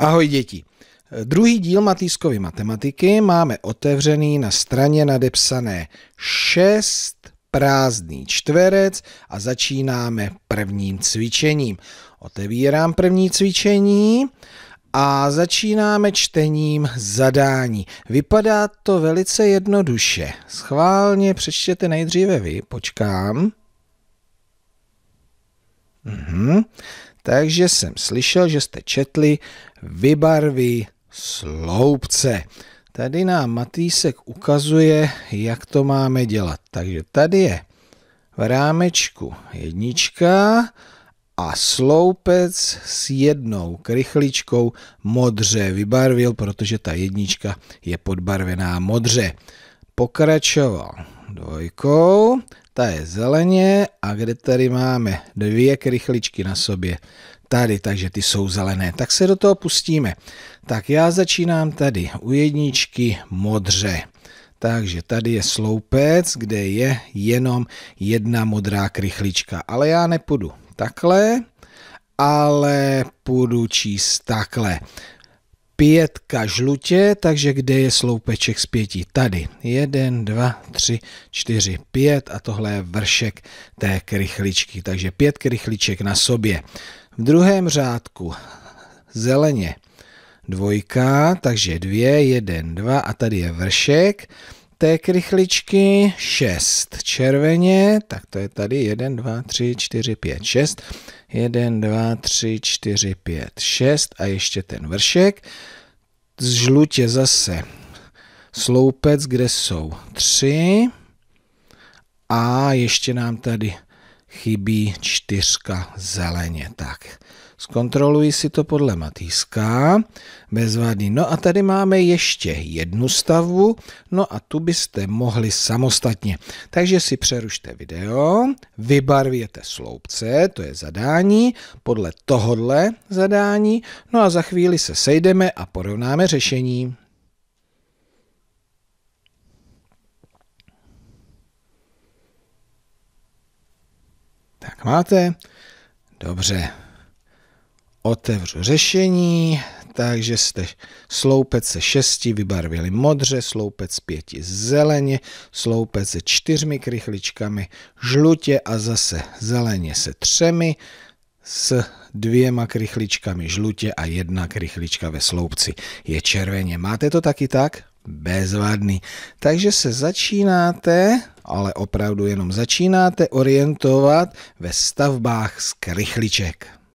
Ahoj děti. Eh, druhý díl Matýskovy matematiky máme otevřený na straně nadepsané 6 prázdný čtverec a začínáme prvním cvičením. Otevírám první cvičení a začínáme čtením zadání. Vypadá to velice jednoduše. Schválně přečtěte nejdříve vy, počkám. Mhm takže jsem slyšel, že jste četli Vybarví sloupce. Tady nám Matýsek ukazuje, jak to máme dělat. Takže tady je v rámečku jednička a sloupec s jednou krychličkou modře vybarvil, protože ta jednička je podbarvená modře. Pokračoval dvojkou, ta je zeleně a kde tady máme dvě krychličky na sobě. Tady, takže ty jsou zelené. Tak se do toho pustíme. Tak já začínám tady u jedničky modře. Takže tady je sloupec, kde je jenom jedna modrá krychlička. Ale já nepůjdu takhle, ale půjdu číst takhle pětka žlutě, takže kde je sloupeček z pěti? Tady. Jeden, dva, tři, čtyři, pět a tohle je vršek té krychličky, takže pět krychliček na sobě. V druhém řádku zeleně dvojka, takže dvě, jeden, dva a tady je vršek té krychličky 6 červeně, tak to je tady 1, 2, 3, 4, 5, 6, 1, 2, 3, 4, 5, 6 a ještě ten vršek. Z žlutě zase sloupec, kde jsou 3 a ještě nám tady chybí čtyřka zeleně. Tak, zkontroluji si to podle Matýska, bezvadný. No a tady máme ještě jednu stavbu, no a tu byste mohli samostatně. Takže si přerušte video, vybarvěte sloupce, to je zadání, podle tohodle zadání, no a za chvíli se sejdeme a porovnáme řešení. Tak máte? Dobře. Otevřu řešení, takže jste sloupec se šesti vybarvili modře, sloupec z pěti zeleně, sloupec se čtyřmi krychličkami žlutě a zase zeleně se třemi, s dvěma krychličkami žlutě a jedna krychlička ve sloupci je červeně. Máte to taky tak? bezvadný. Takže se začínáte, ale opravdu jenom začínáte orientovat ve stavbách z krychliček.